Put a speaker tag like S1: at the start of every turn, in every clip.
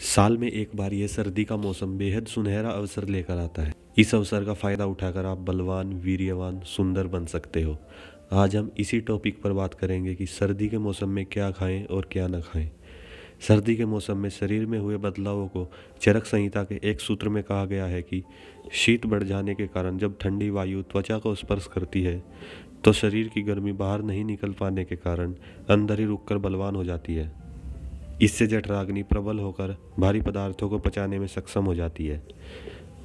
S1: साल में एक बार यह सर्दी का मौसम बेहद सुनहरा अवसर लेकर आता है इस अवसर का फ़ायदा उठाकर आप बलवान वीर्यवान सुंदर बन सकते हो आज हम इसी टॉपिक पर बात करेंगे कि सर्दी के मौसम में क्या खाएं और क्या ना खाएं सर्दी के मौसम में शरीर में हुए बदलावों को चरक संहिता के एक सूत्र में कहा गया है कि शीत बढ़ जाने के कारण जब ठंडी वायु त्वचा को स्पर्श करती है तो शरीर की गर्मी बाहर नहीं निकल पाने के कारण अंदर ही रुककर बलवान हो जाती है इससे जठराग्नि प्रबल होकर भारी पदार्थों को पचाने में सक्षम हो जाती है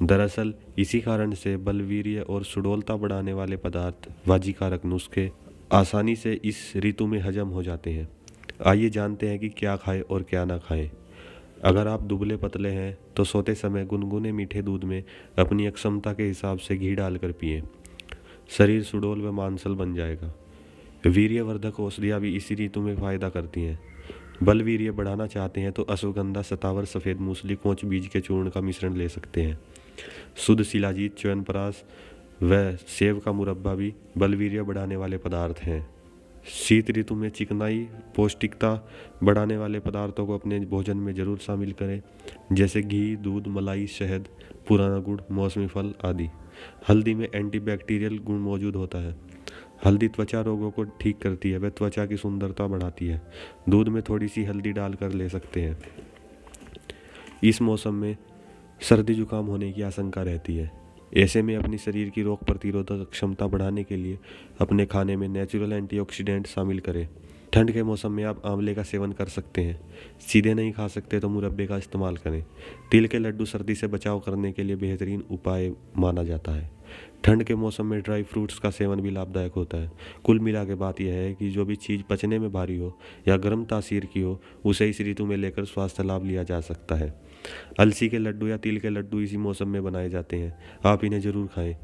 S1: दरअसल इसी कारण से बलवीर्य और सुडोलता बढ़ाने वाले पदार्थ वाजीकारक नुस्खे आसानी से इस ऋतु में हजम हो जाते हैं आइए जानते हैं कि क्या खाएं और क्या ना खाएं अगर आप दुबले पतले हैं तो सोते समय गुनगुने मीठे दूध में अपनी अक्षमता के हिसाब से घी डालकर पिए शरीर सुडोल व मांसल बन जाएगा वीर्यवर्धक औषधियाँ भी इसी ऋतु में फ़ायदा करती हैं बलवीर्य बढ़ाना चाहते हैं तो अश्वगंधा सतावर सफ़ेद मूसली कोच बीज के चूर्ण का मिश्रण ले सकते हैं शुद्ध शिलाजीत च्यवनप्राश व सेब का मुरब्बा भी बलवीर्य बढ़ाने वाले पदार्थ हैं शीत ऋतु में चिकनाई पौष्टिकता बढ़ाने वाले पदार्थों को अपने भोजन में जरूर शामिल करें जैसे घी दूध मलाई शहद पुराना गुड़ मौसमी फल आदि हल्दी में एंटीबैक्टीरियल गुण मौजूद होता है हल्दी त्वचा रोगों को ठीक करती है वह त्वचा की सुंदरता बढ़ाती है दूध में थोड़ी सी हल्दी डालकर ले सकते हैं इस मौसम में सर्दी जुकाम होने की आशंका रहती है ऐसे में अपनी शरीर की रोग प्रतिरोधक क्षमता बढ़ाने के लिए अपने खाने में नेचुरल एंटीऑक्सीडेंट शामिल करें ठंड के मौसम में आप आंवले का सेवन कर सकते हैं सीधे नहीं खा सकते तो मुरब्बे का इस्तेमाल करें तिल के लड्डू सर्दी से बचाव करने के लिए बेहतरीन उपाय माना जाता है ठंड के मौसम में ड्राई फ्रूट्स का सेवन भी लाभदायक होता है कुल मिला के बात यह है कि जो भी चीज़ पचने में भारी हो या गर्म तासीर की हो उसे इस ऋतु में लेकर स्वास्थ्य लाभ लिया जा सकता है अलसी के लड्डू या तिल के लड्डू इसी मौसम में बनाए जाते हैं आप इन्हें ज़रूर खाएँ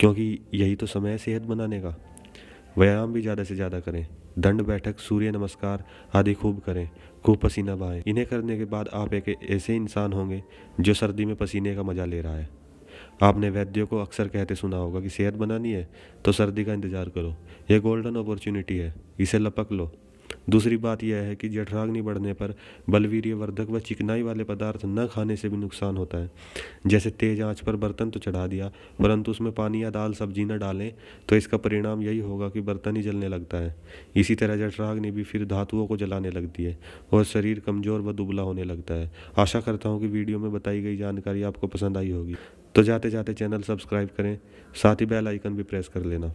S1: क्योंकि यही तो समय है सेहत बनाने का व्यायाम भी ज़्यादा से ज़्यादा करें दंड बैठक सूर्य नमस्कार आदि खूब करें खूब पसीना बहाएं इन्हें करने के बाद आप एक ऐसे इंसान होंगे जो सर्दी में पसीने का मज़ा ले रहा है आपने वैद्यों को अक्सर कहते सुना होगा कि सेहत बनानी है तो सर्दी का इंतजार करो यह गोल्डन अपॉर्चुनिटी है इसे लपक लो दूसरी बात यह है कि जठराग्नि बढ़ने पर बलवीर्य वर्धक व चिकनाई वाले पदार्थ न खाने से भी नुकसान होता है जैसे तेज आंच पर बर्तन तो चढ़ा दिया परंतु उसमें पानी या दाल सब्जी न डालें तो इसका परिणाम यही होगा कि बर्तन ही जलने लगता है इसी तरह जठराग्नि भी फिर धातुओं को जलाने लगती है और शरीर कमजोर व दुबला होने लगता है आशा करता हूँ कि वीडियो में बताई गई जानकारी आपको पसंद आई होगी तो जाते जाते चैनल सब्सक्राइब करें साथ ही बेल आइकन भी प्रेस कर लेना